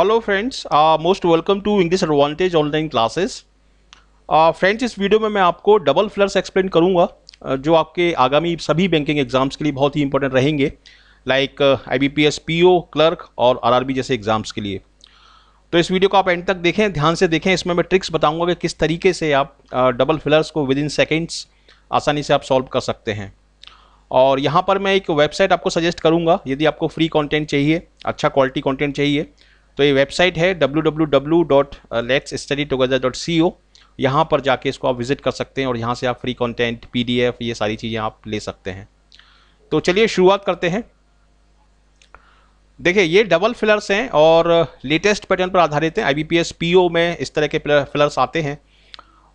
hello friends most welcome to English Advantage online classes friends इस video में मैं आपको डबल फ्लर्स एक्सप्लेन करूंगा uh, जो आपके आगामी सभी बैंकिंग एग्जाम्स के लिए बहुत ही इंपॉर्टेंट रहेंगे like I B P S P O clerk और आर आर बी जैसे एग्जाम्स के लिए तो इस वीडियो को आप एंड तक देखें ध्यान से देखें इसमें मैं ट्रिक्स बताऊंगा कि किस तरीके से आप डबल uh, फिलर्स को विद इन सेकेंड्स आसानी से आप सॉल्व कर सकते हैं और यहाँ पर मैं एक वेबसाइट आपको सजेस्ट करूँगा यदि आपको फ्री कॉन्टेंट चाहिए अच्छा क्वालिटी कॉन्टेंट चाहिए तो ये वेबसाइट है www.letsstudytogether.co यहाँ पर जाके इसको आप विजिट कर सकते हैं और यहाँ से आप फ्री कंटेंट पीडीएफ ये सारी चीज़ें आप ले सकते हैं तो चलिए शुरुआत करते हैं देखिए ये डबल फिलर्स हैं और लेटेस्ट पैटर्न पर आधारित हैं आई बी में इस तरह के फिलर्स आते हैं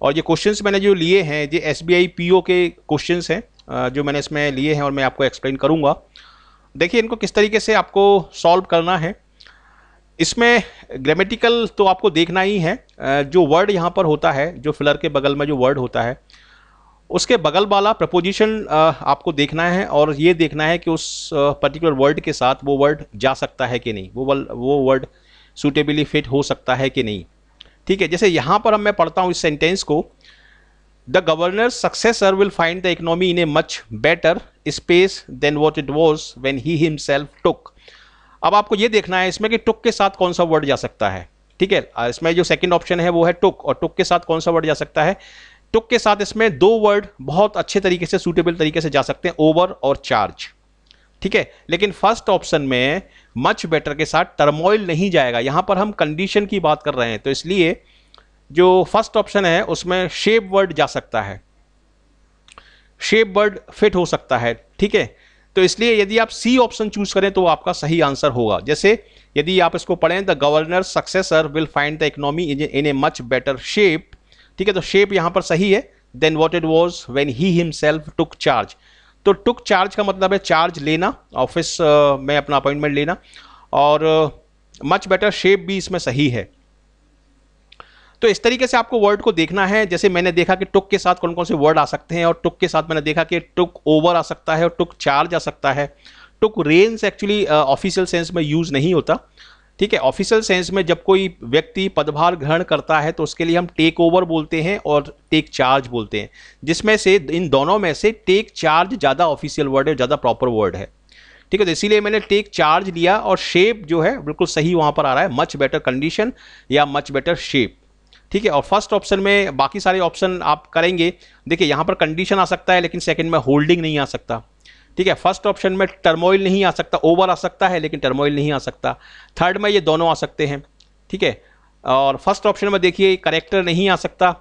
और ये क्वेश्चंस मैंने जो लिए हैं ये एसबीआई पीओ के क्वेश्चंस हैं जो मैंने इसमें लिए हैं और मैं आपको एक्सप्लेन करूँगा देखिए इनको किस तरीके से आपको सॉल्व करना है इसमें ग्रामेटिकल तो आपको देखना ही है जो वर्ड यहाँ पर होता है जो फिलर के बगल में जो वर्ड होता है उसके बगल वाला प्रपोजिशन आपको देखना है और ये देखना है कि उस पर्टिकुलर वर्ड के साथ वो वर्ड जा सकता है कि नहीं वो वो वर्ड सूटेबली फिट हो सकता है कि नहीं ठीक है जैसे यहाँ पर हम मैं पढ़ता हूँ इस सेंटेंस को the governor successor will find the economy in a much better space than what it was when he himself took अब आपको ये देखना है इसमें कि टुक के साथ कौन सा वर्ड जा सकता है ठीक है इसमें जो सेकंड ऑप्शन है वो है टुक और टुक के साथ कौन सा वर्ड जा सकता है टुक के साथ इसमें दो वर्ड बहुत अच्छे तरीके से सूटेबल तरीके से जा सकते हैं ओवर और चार्ज ठीक है लेकिन फर्स्ट ऑप्शन में मच बेटर के साथ टर्मोइल नहीं जाएगा यहां पर हम कंडीशन की बात कर रहे हैं तो इसलिए जो फर्स्ट ऑप्शन है उसमें शेप वर्ड जा सकता है शेप वर्ड फिट हो सकता है ठीक है तो इसलिए यदि आप सी ऑप्शन चूज करें तो आपका सही आंसर होगा जैसे यदि आप इसको पढ़ें the governor successor will find the economy in a much better shape ठीक है तो शेप यहाँ पर सही है than what it was when he himself took charge तो टुक चार्ज का मतलब है चार्ज लेना ऑफिस में अपना अपॉइंटमेंट लेना और मच बेटर शेप भी इसमें सही है तो इस तरीके से आपको वर्ड को देखना है जैसे मैंने देखा कि टुक के साथ कौन कौन से वर्ड आ सकते हैं और टुक के साथ मैंने देखा कि टुक ओवर आ सकता है और टुक चार्ज आ सकता है took range actually official sense में यूज़ नहीं होता ठीक है ऑफिशियल सेंस में जब कोई व्यक्ति पदभार ग्रहण करता है तो उसके लिए हम टेक ओवर बोलते हैं और टेक चार्ज बोलते हैं जिसमें से इन दोनों में से टेक चार्ज ज़्यादा ऑफिशियल वर्ड है ज़्यादा प्रॉपर वर्ड है ठीक है तो इसीलिए मैंने टेक चार्ज लिया और शेप जो है बिल्कुल सही वहाँ पर आ रहा है मच बेटर कंडीशन या मच बेटर शेप ठीक है और फर्स्ट ऑप्शन में बाकी सारे ऑप्शन आप करेंगे देखिए यहाँ पर कंडीशन आ सकता है लेकिन सेकंड में होल्डिंग नहीं आ सकता ठीक है फर्स्ट ऑप्शन में टर्मोइल नहीं आ सकता ओवर आ सकता है लेकिन टर्मोइल नहीं आ सकता थर्ड में ये दोनों आ सकते हैं ठीक है और फर्स्ट ऑप्शन में देखिए करेक्टर नहीं आ सकता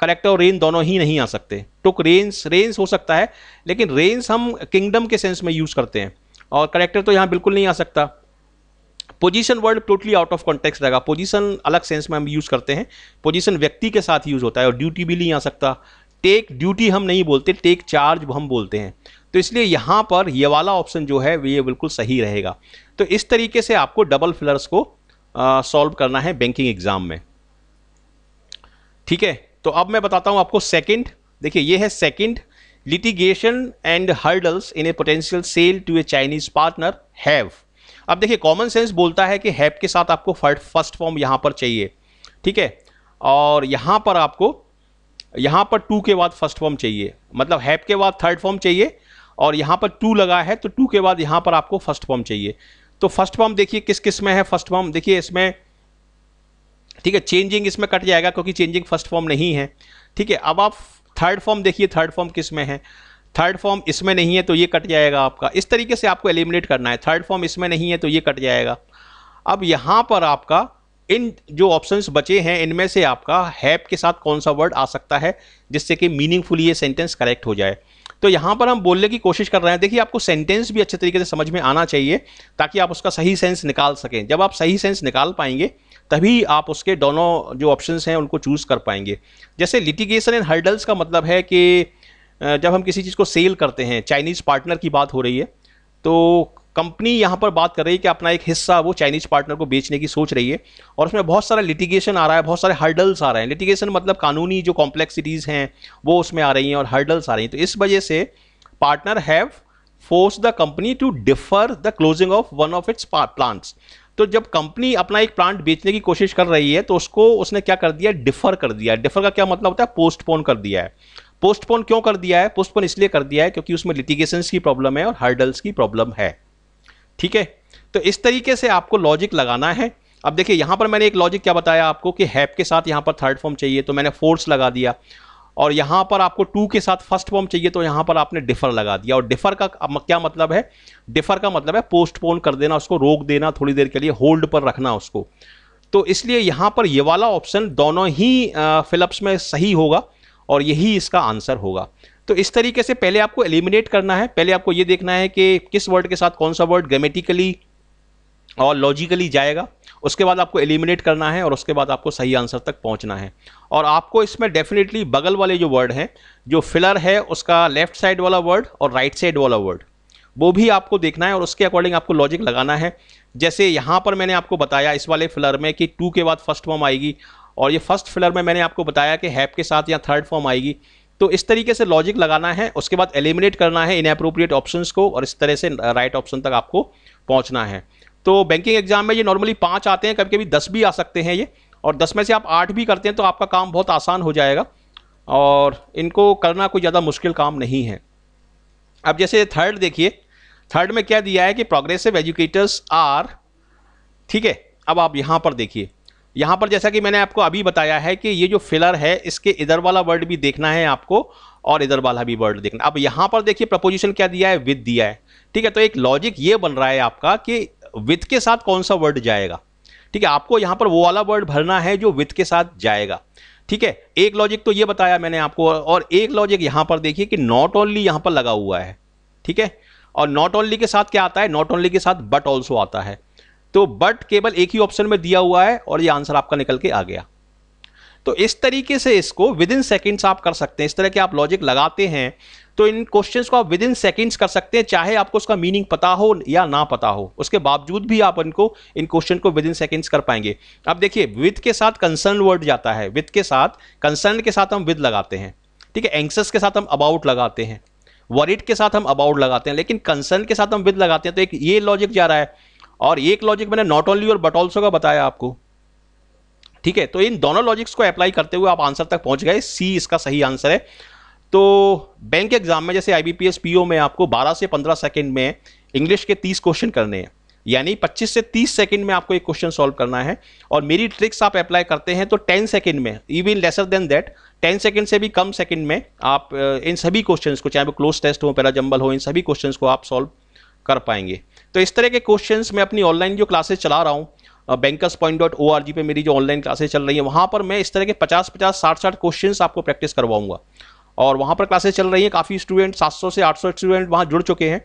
करेक्टर और रेन दोनों ही नहीं आ सकते टुक रेंज रेंज हो सकता है लेकिन रेंज हम किंगडम के सेंस में यूज़ करते हैं और करेक्टर तो यहाँ बिल्कुल नहीं आ सकता position word totally out of context रहेगा पोजीशन अलग सेंस में हम यूज़ करते हैं पोजीशन व्यक्ति के साथ यूज़ होता है और ड्यूटी भी नहीं आ सकता टेक ड्यूटी हम नहीं बोलते टेक चार्ज हम बोलते हैं तो इसलिए यहाँ पर ये वाला ऑप्शन जो है ये बिल्कुल सही रहेगा तो इस तरीके से आपको डबल फिलर्स को सॉल्व करना है बैंकिंग एग्जाम में ठीक है तो अब मैं बताता हूँ आपको सेकंड देखिए ये है second litigation and hurdles in a potential sale to a Chinese partner have अब देखिए कॉमन सेंस बोलता है कि हैप के साथ आपको फर्स्ट फॉर्म यहाँ पर चाहिए ठीक है और यहाँ पर आपको यहाँ पर टू के बाद फर्स्ट फॉर्म चाहिए मतलब हैप के बाद थर्ड फॉर्म चाहिए और यहाँ पर टू लगा है तो टू के बाद यहाँ पर आपको फर्स्ट फॉर्म चाहिए तो फर्स्ट फॉर्म देखिए किस किस में है फर्स्ट फॉर्म देखिए इसमें ठीक है चेंजिंग इसमें कट जाएगा क्योंकि चेंजिंग फर्स्ट फॉर्म नहीं है ठीक है अब आप थर्ड फॉर्म देखिए थर्ड फॉर्म किस में है थर्ड फॉर्म इसमें नहीं है तो ये कट जाएगा आपका इस तरीके से आपको एलिमिनेट करना है थर्ड फॉर्म इसमें नहीं है तो ये कट जाएगा अब यहाँ पर आपका इन जो ऑप्शंस बचे हैं इनमें से आपका हैप के साथ कौन सा वर्ड आ सकता है जिससे कि मीनिंगफुली ये सेंटेंस करेक्ट हो जाए तो यहाँ पर हम बोलने की कोशिश कर रहे हैं देखिए आपको सेंटेंस भी अच्छे तरीके से समझ में आना चाहिए ताकि आप उसका सही सेंस निकाल सकें जब आप सही सेंस निकाल पाएंगे तभी आप उसके दोनों जो ऑप्शंस हैं उनको चूज़ कर पाएंगे जैसे लिटिगेशन एंड हर्डल्स का मतलब है कि जब हम किसी चीज़ को सेल करते हैं चाइनीज़ पार्टनर की बात हो रही है तो कंपनी यहाँ पर बात कर रही है कि अपना एक हिस्सा वो चाइनीज पार्टनर को बेचने की सोच रही है और उसमें बहुत सारा लिटिगेशन आ रहा है बहुत सारे हर्डल्स आ रहे हैं लिटिगेशन मतलब कानूनी जो कॉम्प्लेक्सिटीज़ हैं वो उसमें आ रही हैं और हर्डल्स आ रही हैं तो इस वजह से partner have force the company to defer the closing of one of its plants तो जब कंपनी अपना एक प्लांट बेचने की कोशिश कर रही है तो उसको उसने क्या कर दिया डिफर कर दिया डिफर का क्या मतलब होता है पोस्टपोन कर दिया है पोस्टपोन क्यों कर दिया है पोस्टपोन इसलिए कर दिया है क्योंकि उसमें लिटिगेशन की प्रॉब्लम है और हर्डल्स की प्रॉब्लम है ठीक है तो इस तरीके से आपको लॉजिक लगाना है अब देखिए यहाँ पर मैंने एक लॉजिक क्या बताया आपको कि हैप के साथ यहाँ पर थर्ड फॉर्म चाहिए तो मैंने फोर्स लगा दिया और यहाँ पर आपको टू के साथ फर्स्ट फॉर्म चाहिए तो यहाँ पर आपने डिफर लगा दिया और डिफर का क्या मतलब है डिफर का मतलब है पोस्टपोन कर देना उसको रोक देना थोड़ी देर के लिए होल्ड पर रखना उसको तो इसलिए यहाँ पर ये वाला ऑप्शन दोनों ही फिलअप्स में सही होगा और यही इसका आंसर होगा तो इस तरीके से पहले आपको एलिमिनेट करना है पहले आपको ये देखना है कि किस वर्ड के साथ कौन सा वर्ड ग्रामेटिकली और लॉजिकली जाएगा उसके बाद आपको एलिमिनेट करना है और उसके बाद आपको सही आंसर तक पहुंचना है और आपको इसमें डेफिनेटली बगल वाले जो वर्ड हैं जो फिलर है उसका लेफ्ट साइड वाला वर्ड और राइट साइड वाला वर्ड वो भी आपको देखना है और उसके अकॉर्डिंग आपको लॉजिक लगाना है जैसे यहाँ पर मैंने आपको बताया इस वाले फिलर में कि टू के बाद फर्स्ट फॉर्म आएगी और ये फर्स्ट फिलर में मैंने आपको बताया कि हैप के साथ या थर्ड फॉर्म आएगी तो इस तरीके से लॉजिक लगाना है उसके बाद एलिमिनेट करना है इन अप्रोप्रिएट ऑप्शन को और इस तरह से राइट uh, ऑप्शन तक आपको पहुंचना है तो बैंकिंग एग्जाम में ये नॉर्मली पाँच आते हैं कभी कभी दस भी आ सकते हैं ये और दस में से आप आठ भी करते हैं तो आपका काम बहुत आसान हो जाएगा और इनको करना कोई ज़्यादा मुश्किल काम नहीं है अब जैसे थर्ड देखिए थर्ड में क्या दिया है कि प्रोग्रेसिव एजुकेटर्स आर ठीक है अब आप यहाँ पर देखिए यहाँ पर जैसा कि मैंने आपको अभी बताया है कि ये जो फिलर है इसके इधर वाला वर्ड भी देखना है आपको और इधर वाला भी वर्ड देखना अब यहाँ पर देखिए प्रपोजिशन क्या दिया है विद दिया है ठीक है तो एक लॉजिक ये बन रहा है आपका कि विथ के साथ कौन सा वर्ड जाएगा ठीक है आपको यहाँ पर वो वाला वर्ड भरना है जो विथ के साथ जाएगा ठीक है एक लॉजिक तो ये बताया मैंने आपको और एक लॉजिक यहाँ पर देखिए कि नॉट ओनली यहाँ पर लगा हुआ है ठीक है और नॉट ओनली के साथ क्या आता है नॉट ओनली के साथ बट ऑल्सो आता है तो बट केवल एक ही ऑप्शन में दिया हुआ है और ये आंसर आपका निकल के आ गया तो इस तरीके से इसको विद इन सेकेंड्स आप कर सकते हैं इस तरह के आप लॉजिक लगाते हैं तो इन क्वेश्चन को आप विद इन सेकेंड्स कर सकते हैं चाहे आपको उसका मीनिंग पता हो या ना पता हो उसके बावजूद भी आप इनको इन क्वेश्चन को विद इन सेकेंड्स कर पाएंगे अब देखिए विद के साथ कंसर्न वर्ड जाता है विद के साथ कंसर्न के साथ हम विद लगाते हैं ठीक है एंक्सस के साथ हम अबाउट लगाते हैं वरिड के साथ हम अबाउट लगाते हैं लेकिन कंसर्न के साथ हम विद लगाते हैं तो एक ये लॉजिक जा रहा है और एक लॉजिक मैंने नॉट ओनली और बट ऑल्सो का बताया आपको ठीक है तो इन दोनों लॉजिक्स को अप्लाई करते हुए आप आंसर तक पहुंच गए सी इसका सही आंसर है तो बैंक एग्जाम में जैसे आईबीपीएस पीओ में आपको 12 से 15 सेकंड में इंग्लिश के 30 क्वेश्चन करने हैं यानी 25 से 30 सेकंड में आपको एक क्वेश्चन सॉल्व करना है और मेरी ट्रिक्स आप अप्लाई करते हैं तो 10 सेकंड में even lesser than that 10 second से भी कम सेकंड में आप इन सभी क्वेश्चन को चाहे वो क्लोज टेस्ट हो पैरा जंबल हो इन सभी क्वेश्चन को आप सॉल्व कर पाएंगे तो इस तरह के क्वेश्चन मैं अपनी ऑनलाइन जो क्लासेस चला रहा हूँ bankers point dot O R G पे मेरी जो ऑनलाइन क्लासेस चल रही है वहाँ पर मैं इस तरह के पचास पचास साठ साठ क्वेश्चन आपको प्रैक्टिस करवाऊंगा और वहाँ पर क्लासेस चल रही हैं काफ़ी स्टूडेंट 700 से आठ स्टूडेंट वहाँ जुड़ चुके हैं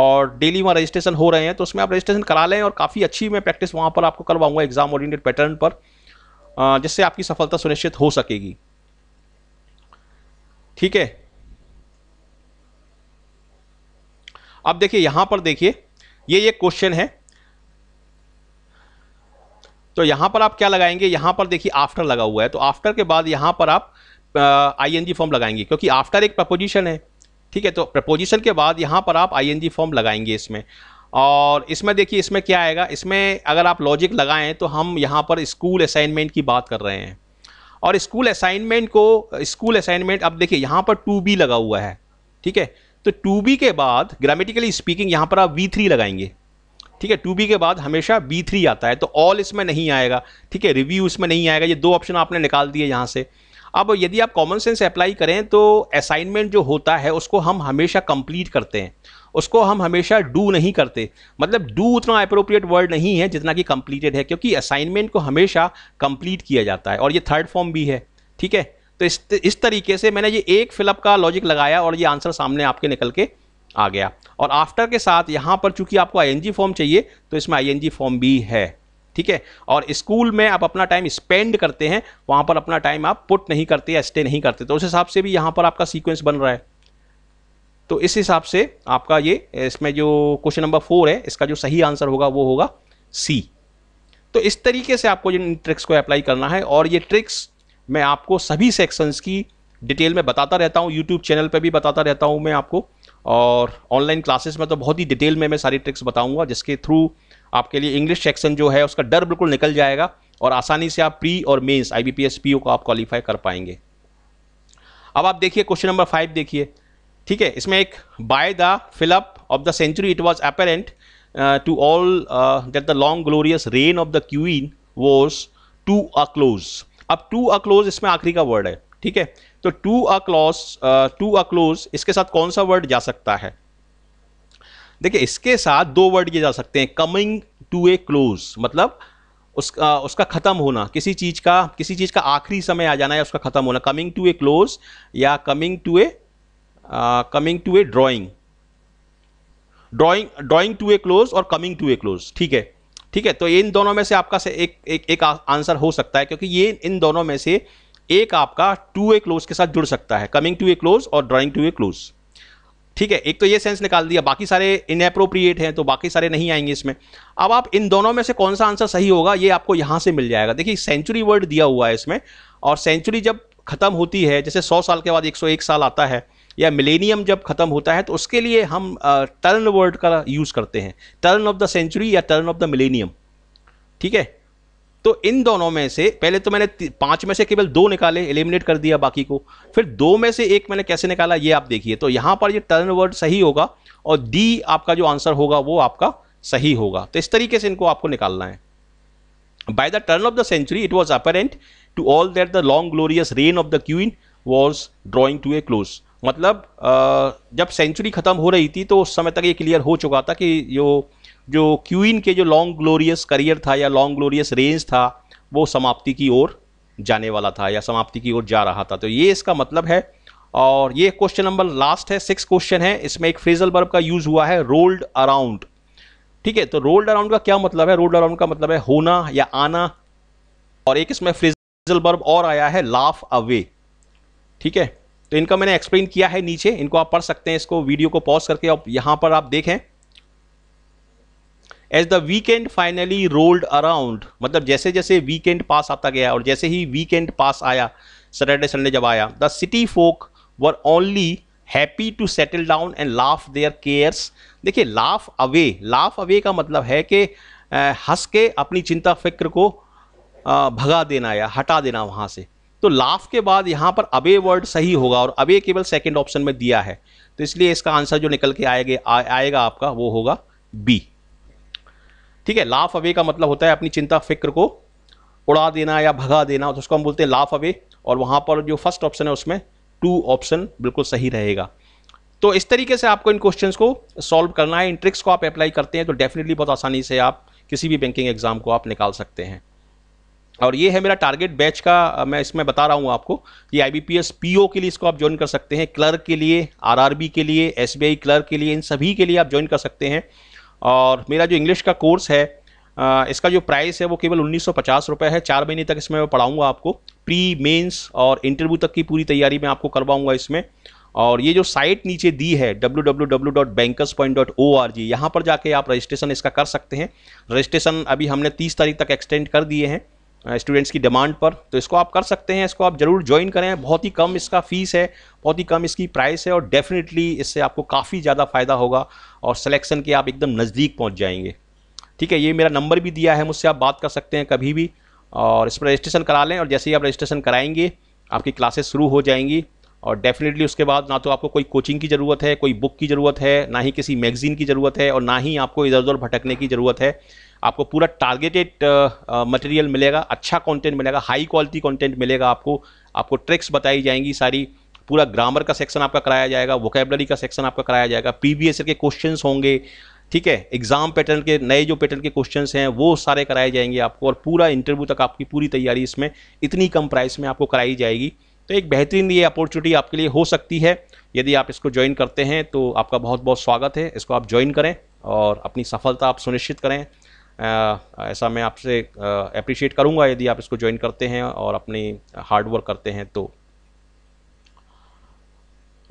और डेली वहाँ रजिस्ट्रेशन हो रहे हैं तो उसमें आप रजिस्ट्रेशन करा लें और काफ़ी अच्छी मैं प्रैक्टिस वहाँ पर आपको करवाऊँगा एग्जाम ओरिएटेड पैटर्न पर जिससे आपकी सफलता सुनिश्चित हो सकेगी ठीक है अब देखिए यहाँ पर देखिए ये ये क्वेश्चन है तो यहां पर आप क्या लगाएंगे यहां पर देखिए आफ्टर लगा हुआ है तो आफ्टर के बाद यहां पर आप आई एन जी फॉर्म लगाएंगे क्योंकि आफ्टर एक प्रपोजिशन है ठीक है तो प्रपोजिशन के बाद यहां पर आप आई एन जी फॉर्म लगाएंगे इसमें और इसमें देखिए इसमें क्या आएगा इसमें अगर आप लॉजिक लगाएं तो हम यहाँ पर स्कूल असाइनमेंट की बात कर रहे हैं और स्कूल असाइनमेंट को स्कूल असाइनमेंट अब देखिए यहाँ पर टू बी लगा हुआ है ठीक है तो टू बी के बाद ग्रामेटिकली स्पीकिंग यहाँ पर आप वी थ्री लगाएंगे ठीक है टू बी के बाद हमेशा बी थ्री आता है तो ऑल इसमें नहीं आएगा ठीक है रिव्यू इसमें नहीं आएगा ये दो ऑप्शन आपने निकाल दिए यहाँ से अब यदि आप कॉमन सेंस अप्लाई करें तो असाइनमेंट जो होता है उसको हम हमेशा कंप्लीट करते हैं उसको हम हमेशा डू नहीं करते मतलब डू उतना अप्रोप्रिएट वर्ड नहीं है जितना कि कंप्लीटेड है क्योंकि असाइनमेंट को हमेशा कंप्लीट किया जाता है और ये थर्ड फॉर्म भी है ठीक है तो इस इस तरीके से मैंने ये एक फिलअप का लॉजिक लगाया और ये आंसर सामने आपके निकल के आ गया और आफ्टर के साथ यहाँ पर चूंकि आपको आई फॉर्म चाहिए तो इसमें आई फॉर्म भी है ठीक है और स्कूल में आप अपना टाइम स्पेंड करते हैं वहाँ पर अपना टाइम आप पुट नहीं करते या स्टे नहीं करते तो उस हिसाब से भी यहाँ पर आपका सीक्वेंस बन रहा है तो इस हिसाब से आपका ये इसमें जो क्वेश्चन नंबर फोर है इसका जो सही आंसर होगा वो होगा सी तो इस तरीके से आपको इन ट्रिक्स को अप्लाई करना है और ये ट्रिक्स मैं आपको सभी सेक्शंस की डिटेल में बताता रहता हूँ यूट्यूब चैनल पर भी बताता रहता हूँ मैं आपको और ऑनलाइन क्लासेस में तो बहुत ही डिटेल में मैं सारी ट्रिक्स बताऊँगा जिसके थ्रू आपके लिए इंग्लिश सेक्शन जो है उसका डर बिल्कुल निकल जाएगा और आसानी से आप प्री और मेन्स आई बी को आप क्वालिफाई कर पाएंगे अब आप देखिए क्वेश्चन नंबर फाइव देखिए ठीक है इसमें एक by the fill up of the century it was apparent to all that the long glorious reign of the queen was to a close अब टू अ क्लोज इसमें आखिरी का वर्ड है ठीक है तो to a clause to a close इसके साथ कौन सा वर्ड जा सकता है देखिए इसके साथ दो वर्ड ये जा सकते हैं कमिंग टू ए क्लोज मतलब uh, उसका उसका ख़त्म होना किसी चीज़ का किसी चीज़ का आखिरी समय आ जाना या उसका ख़त्म होना कमिंग टू ए क्लोज या coming to a coming to a drawing drawing drawing to a close और कमिंग टू ए क्लोज ठीक है ठीक है तो इन दोनों में से आपका से एक एक, एक आंसर हो सकता है क्योंकि ये इन दोनों में से एक आपका टू ए क्लोज के साथ जुड़ सकता है कमिंग टू ए क्लोज और ड्राइंग टू ए क्लोज ठीक है एक तो ये सेंस निकाल दिया बाकी सारे इनएप्रोप्रिएट हैं तो बाकी सारे नहीं आएंगे इसमें अब आप इन दोनों में से कौन सा आंसर सही होगा ये आपको यहाँ से मिल जाएगा देखिए सेंचुरी वर्ड दिया हुआ है इसमें और सेंचुरी जब खत्म होती है जैसे सौ साल के बाद एक, एक साल आता है या मिलेनियम जब ख़त्म होता है तो उसके लिए हम टर्न वर्ड का यूज़ करते हैं टर्न ऑफ द सेंचुरी या टर्न ऑफ द मिलेनियम ठीक है तो इन दोनों में से पहले तो मैंने पांच में से केवल दो निकाले एलिमिनेट कर दिया बाकी को फिर दो में से एक मैंने कैसे निकाला ये आप देखिए तो यहां पर ये टर्न वर्ड सही होगा और डी आपका जो आंसर होगा वो आपका सही होगा तो इस तरीके से इनको आपको निकालना है by the turn of the century it was apparent to all that the long glorious reign of the queen was drawing to a close मतलब जब सेंचुरी ख़त्म हो रही थी तो उस समय तक ये क्लियर हो चुका था कि जो जो क्यूइन के जो लॉन्ग ग्लोरियस करियर था या लॉन्ग ग्लोरियस रेंज था वो समाप्ति की ओर जाने वाला था या समाप्ति की ओर जा रहा था तो ये इसका मतलब है और ये क्वेश्चन नंबर लास्ट है सिक्स क्वेश्चन है इसमें एक फ्रेजल बर्ब का यूज़ हुआ है रोल्ड अराउंड ठीक है तो रोल्ड अराउंड का क्या मतलब है रोल्ड अराउंड का मतलब है होना या आना और एक इसमें फ्रेजल बर्ब और आया है लाफ अवे ठीक है तो इनका मैंने एक्सप्लेन किया है नीचे इनको आप पढ़ सकते हैं इसको वीडियो को पॉज करके आप यहां पर आप देखें as the weekend finally rolled around मतलब जैसे जैसे वीकेंड पास आता गया और जैसे ही वीकेंड पास आया सैटरडे संडे जब आया the city folk were only happy to settle down and laugh their cares देखिए लाफ अवे लाफ अवे का मतलब है कि हंस के अपनी चिंता फिक्र को भगा देना या हटा देना वहाँ से तो लाफ के बाद यहाँ पर अबे वर्ड सही होगा और अबे केवल सेकेंड ऑप्शन में दिया है तो इसलिए इसका आंसर जो निकल के आएगा आ, आएगा आपका वो होगा बी ठीक है लाफ अवे का मतलब होता है अपनी चिंता फिक्र को उड़ा देना या भगा देना तो उसको हम बोलते हैं लाफ अवे और वहाँ पर जो फर्स्ट ऑप्शन है उसमें टू ऑप्शन बिल्कुल सही रहेगा तो इस तरीके से आपको इन क्वेश्चन को सॉल्व करना है इन ट्रिक्स को आप अप्लाई करते हैं तो डेफिनेटली बहुत आसानी से आप किसी भी बैंकिंग एग्जाम को आप निकाल सकते हैं और ये है मेरा टारगेट बैच का मैं इसमें बता रहा हूँ आपको ये आई बी के लिए इसको आप ज्वाइन कर सकते हैं क्लर्क के लिए आरआरबी के लिए एसबीआई क्लर्क के लिए इन सभी के लिए आप ज्वाइन कर सकते हैं और मेरा जो इंग्लिश का कोर्स है इसका जो प्राइस है वो केवल उन्नीस रुपए है चार महीने तक इसमें मैं पढ़ाऊँगा आपको प्री मेन्स और इंटरव्यू तक की पूरी तैयारी मैं आपको करवाऊँगा इसमें और ये जो साइट नीचे दी है www.bankers.org यहाँ पर जाके आप रजिस्ट्रेशन इसका कर सकते हैं रजिस्ट्रेशन अभी हमने 30 तारीख तक एक्सटेंड कर दिए हैं स्टूडेंट्स की डिमांड पर तो इसको आप कर सकते हैं इसको आप ज़रूर ज्वाइन करें बहुत ही कम इसका फ़ीस है बहुत ही कम इसकी प्राइस है और डेफिनेटली इससे आपको काफ़ी ज़्यादा फ़ायदा होगा और सिलेक्शन के आप एकदम नज़दीक पहुँच जाएंगे ठीक है ये मेरा नंबर भी दिया है मुझसे आप बात कर सकते हैं कभी भी और इस पर रजिस्ट्रेशन करा लें और जैसे ही आप रजिस्ट्रेशन कराएंगे आपकी क्लासेस शुरू हो जाएंगी और डेफिनेटली उसके बाद ना तो आपको कोई कोचिंग की ज़रूरत है कोई बुक की ज़रूरत है ना ही किसी मैगज़ीन की ज़रूरत है और ना ही आपको इधर उधर भटकने की ज़रूरत है आपको पूरा टारगेटेड मटेरियल uh, uh, मिलेगा अच्छा कंटेंट मिलेगा हाई क्वालिटी कंटेंट मिलेगा आपको आपको ट्रिक्स बताई जाएंगी सारी पूरा ग्रामर का सेक्शन आपका कराया जाएगा वोकेबलरी का सेक्शन आपका कराया जाएगा पी के क्वेश्चन होंगे ठीक है एग्जाम पैटर्न के नए जो पैटर्न के क्वेश्चंस हैं वो सारे कराए जाएंगे आपको और पूरा इंटरव्यू तक आपकी पूरी तैयारी इसमें इतनी कम प्राइस में आपको कराई जाएगी तो एक बेहतरीन ये अपॉर्चुनिटी आपके लिए हो सकती है यदि आप इसको ज्वाइन करते हैं तो आपका बहुत बहुत स्वागत है इसको आप ज्वाइन करें और अपनी सफलता आप सुनिश्चित करें ऐसा मैं आपसे अप्रिशिएट करूँगा यदि आप इसको ज्वाइन करते हैं और अपनी हार्ड वर्क करते हैं तो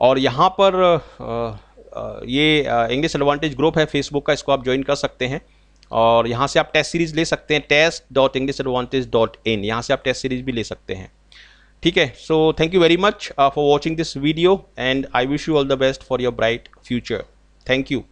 और यहाँ पर ये इंग्लिश एडवांटेज ग्रुप है फेसबुक का इसको आप ज्वाइन कर सकते हैं और यहाँ से आप टेस्ट सीरीज़ ले सकते हैं test dot English advantage dot in यहाँ से आप टेस्ट सीरीज़ भी ले सकते हैं ठीक है so thank you very much for watching this video and I wish you all the best for your bright future thank you